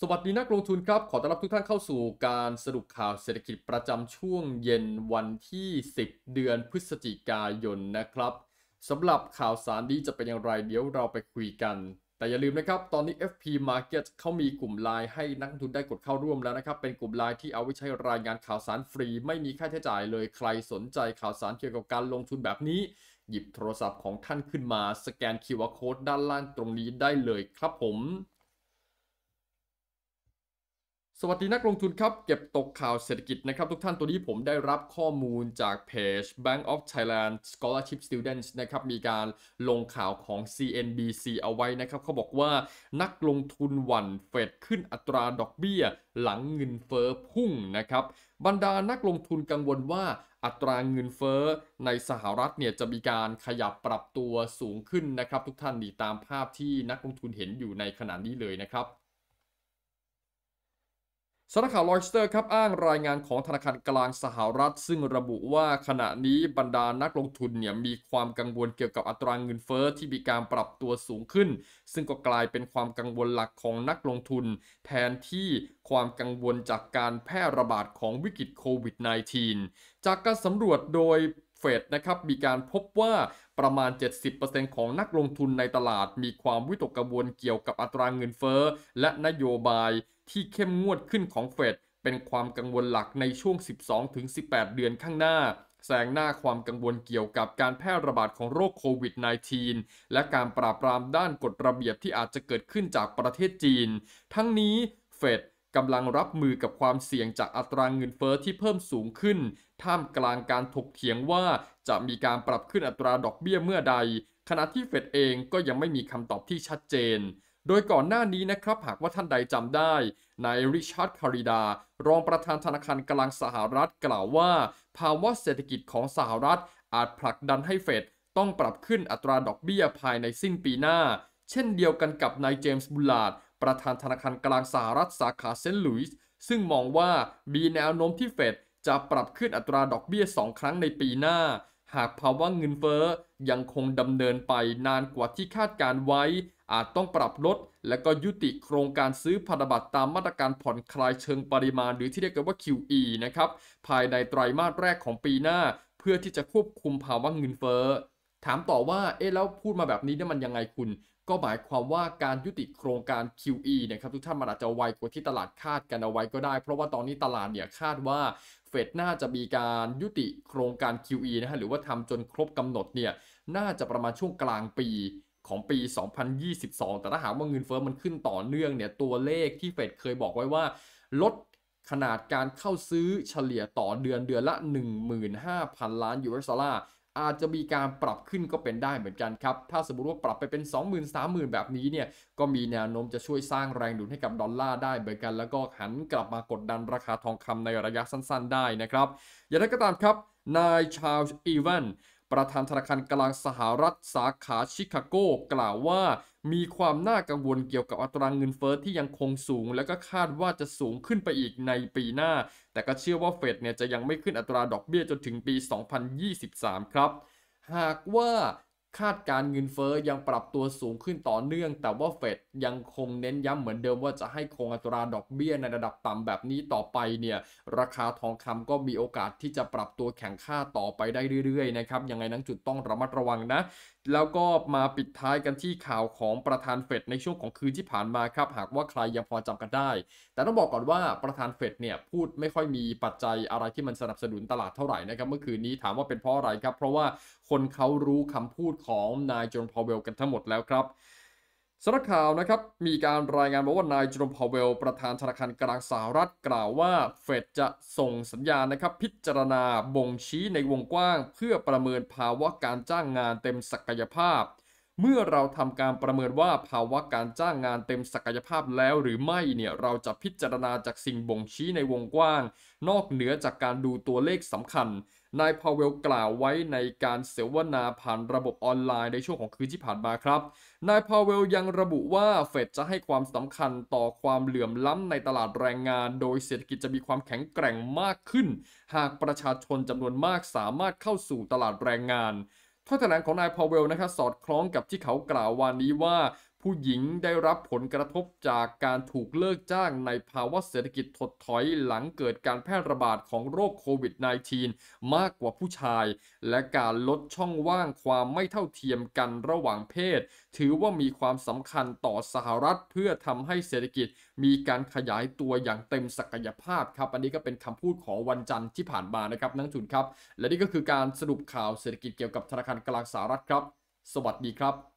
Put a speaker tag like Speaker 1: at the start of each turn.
Speaker 1: สวัสดีนักลงทุนครับขอต้อนรับทุกท่านเข้าสู่การสรุปข่าวเศรษฐกิจประจำช่วงเย็นวันที่ 10 เดือนพฤศจิกายนนะครับสำหรับข่าวสารดีจะเป็นอย่างไรเดี๋ยวเราไปคุยกัน แต่อย่าลืมนะครับ ตอนนี้ FP Market เขามีกลุ่มไลน์ให้นักทุนได้กดเข้าร่วมแล้วนะครับ เป็นกลุ่มไลน์ที่เอาไว้ใช้รายงานข่าวสารฟรีไม่มีค่าใช้จ่ายเลยใครสนใจข่าวสารเกี่ยวกับการลงทุนแบบนี้หยิบโทรศัพท์ของท่านขึ้นมาสแกน QR Code ด้านล่างตรงนี้ได้เลยครับผมสวัสดี นักลงทุนครับ เก็บตกข่าวเศรษฐกิจนะครับ ทุกท่านตัวนี้ผมได้รับข้อมูลจากเพจ Bank of Thailand Scholarship Students นะครับมีการลงข่าวของ CNBC เอาไว้นะครับ เขาบอกว่านักลงทุนหวั่นเฟดขึ้นอัตราดอกเบี้ยหลังเงินเฟอ้อพุ่งนะครับ บรรดานักลงทุนกังวลว่าอัตราเงินเฟอ้อในสหรัฐเนี่ยจะมีการขยับปรับตัวสูงขึ้นนะครับ ทุกท่านดีตามภาพที่นักลงทุนเห็นอยู่ในขณะนี้เลยนะครับสำนักข่าวรอยสเตอร์ครับ อ้างรายงานของธนาคารกลางสหรัฐ ซึ่งระบุว่าขณะนี้บรรดานักลงทุนเนี่ย มีความกังวลเกี่ยวกับอัตรางเงินเฟอ้อที่มีการปรับตัวสูงขึ้น ซึ่งก็กลายเป็นความกังวลหลักของนักลงทุน แทนที่ความกังวลจากการแพร่ระบาดของวิกฤตโควิด -19 จากการสำรวจโดยเฟดนะครับมีการพบว่าประมาณ 70%ของนักลงทุนในตลาด มีความวิตกกังวลเกี่ยวกับอัตรางเงินเฟอ้อและนโยบายที่เข้มงวดขึ้นของเฟดเป็นความกังวลหลักในช่วง 12-18 เดือนข้างหน้าแซงหน้าความกังวลเกี่ยวกับการแพร่ระบาดของโรคโควิด -19 และการปราบปรามด้านกฎระเบียบที่อาจจะเกิดขึ้นจากประเทศจีน ทั้งนี้ เฟดกำลังรับมือกับความเสี่ยงจากอัตรางเงินเฟอ้อที่เพิ่มสูงขึ้น ท่ามกลางการถกเถียงว่าจะมีการปรับขึ้นอัตราดอกเบี้ยเมื่อใด ขณะที่เฟดเองก็ยังไม่มีคำตอบที่ชัดเจนโดยก่อนหน้านี้นะครับ หากว่าท่านใดจำได้ นายริชาร์ดคาริดา รองประธานธนาคารกลางสหรัฐกล่าวว่า ภาวะเศรษฐกิจของสหรัฐอาจผลักดันให้เฟดต้องปรับขึ้นอัตราดอกเบี้ยภายในสิ้นปีหน้า เช่นเดียวกันกับนายเจมส์บูลาร์ดประธานธนาคารกลางสหรัฐสาขาเซนต์หลุยส์ซึ่งมองว่ามีแนวโน้มที่เฟดจะปรับขึ้นอัตราดอกเบี้ย2ครั้งในปีหน้า หากภาวะเงินเฟ้อยังคงดำเนินไปนานกว่าที่คาดการไว้อาจต้องปรับลดและก็ยุติโครงการซื้อพันธบัตรตามมาตรการผ่อนคลายเชิงปริมาณ หรือที่เรียกกันว่า QE นะครับภายในไตรามาสแรกของปีหน้า เพื่อที่จะควบคุมภาวะเงินเฟ้อถามต่อว่าเอ๊ะแล้วพูดมาแบบนี้เนี่ยมันยังไงคุณ ก็หมายความว่าการยุติโครงการ QE นะครับ ทุกท่านมันอาจจะไวกว่าที่ตลาดคาดกันเอาไว้ก็ได้ เพราะว่าตอนนี้ตลาดเนี่ยคาดว่าเฟดน่าจะมีการยุติโครงการ QE นะฮะหรือว่าทำจนครบกำหนดเนี่ยน่าจะประมาณช่วงกลางปีของปี 2022 แต่ถ้าหากว่าเงินเฟอ้อมันขึ้นต่อเนื่องเนี่ย ตัวเลขที่เฟดเคยบอกไว้ว่า ลดขนาดการเข้าซื้อเฉลี่ยต่อเดือนเดือนละ 15,000ล้านยูเอสดอลลาร์อาจจะมีการปรับขึ้นก็เป็นได้เหมือนกันครับ ถ้าสมมติว่าปรับไปเป็น 20,000 30,000 แบบนี้เนี่ย ก็มีแนวโน้มจะช่วยสร้างแรงดึงให้กับดอลลาร์ได้เหมือนกัน แล้วก็หันกลับมากดดันราคาทองคำในระยะสั้นๆ ได้นะครับ อย่างไรก็ตามครับ นายชาร์ลส์อีวันประธานธนาคารกลางสหรัฐสาขาชิคาโก กล่าวว่ามีความน่ากังวลเกี่ยวกับอัตรางเงินเฟอ้อที่ยังคงสูง และก็คาดว่าจะสูงขึ้นไปอีกในปีหน้า แต่ก็เชื่อว่าเฟดเนี่ยจะยังไม่ขึ้นอัตราดอกเบี้ยจนถึงปี 2023 ครับ หากว่าคาดการเงินเฟอ้อยังปรับตัวสูงขึ้นต่อเนื่องแต่ว่าเฟดยังคงเน้นย้ำเหมือนเดิมว่าจะให้คงอัตราดอกเบี้ยในระดับต่ำแบบนี้ต่อไปเนี่ย ราคาทองคำก็มีโอกาสที่จะปรับตัวแข็งค่าต่อไปได้เรื่อยๆนะครับ ยังไงนักจุดต้องระมัดระวังนะแล้วก็มาปิดท้ายกันที่ข่าวของประธานเฟดในช่วงของคืนที่ผ่านมาครับ หากว่าใครยังพอจำกันได้ แต่ต้องบอกก่อนว่าประธานเฟดเนี่ยพูดไม่ค่อยมีปัจจัยอะไรที่มันสนับสนุนตลาดเท่าไหร่นะครับ เมื่อคืนนี้ถามว่าเป็นเพราะอะไรครับ เพราะว่าคนเขารู้คำพูดของนายจอห์นพาวเวลกันทั้งหมดแล้วครับสำนักข่าวนะครับ มีการรายงานบอกว่านายจูมพาวเวล ประธานธนาคารกลางสหรัฐกล่าวว่าเฟดจะส่งสัญญาณนะครับพิจารณาบ่งชี้ในวงกว้าง เพื่อประเมินภาวะการจ้างงานเต็มศักยภาพเมื่อเราทำการประเมินว่าภาวะการจ้างงานเต็มศักยภาพแล้วหรือไม่เนี่ยเราจะพิจารณาจากสิ่งบ่งชี้ในวงกว้าง นอกเหนือจากการดูตัวเลขสำคัญ นายพาวเวลกล่าวไว้ในการเสวนาผ่านระบบออนไลน์ในช่วงของคืนที่ผ่านมาครับนายพาวเวลยังระบุว่า เฟดจะให้ความสำคัญต่อความเหลื่อมล้ำในตลาดแรงงาน โดยเศรษฐกิจจะมีความแข็งแกร่งมากขึ้น หากประชาชนจำนวนมากสามารถเข้าสู่ตลาดแรงงานถ้าแถลงของนายพาวเวลนะครับสอดคล้องกับที่เขากล่าววันนี้ว่าผู้หญิงได้รับผลกระทบจากการถูกเลิกจ้างในภาวะเศรษฐกิจถดถอยหลังเกิดการแพร่ระบาดของโรคโควิด -19 มากกว่าผู้ชาย และการลดช่องว่างความไม่เท่าเทียมกันระหว่างเพศ ถือว่ามีความสำคัญต่อสหรัฐเพื่อทำให้เศรษฐกิจมีการขยายตัวอย่างเต็มศักยภาพครับ อันนี้ก็เป็นคำพูดของวันจันทร์ที่ผ่านมานะครับนักทุนครับ และนี่ก็คือการสรุปข่าวเศรษฐกิจเกี่ยวกับธนาคารกลางสหรัฐครับ สวัสดีครับ